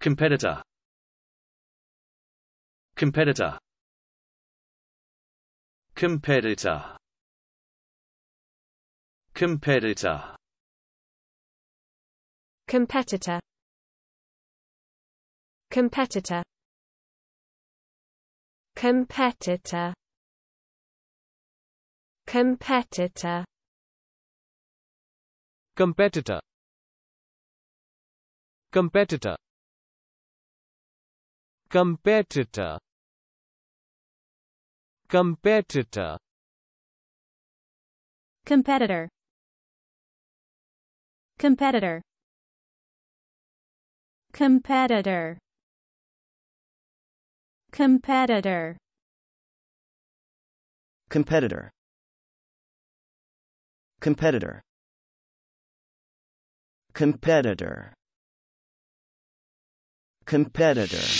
Competitor Competitor Competitor Competitor Competitor Competitor Competitor Competitor Competitor Competitor competitor competitor competitor competitor competitor competitor competitor competitor competitor competitor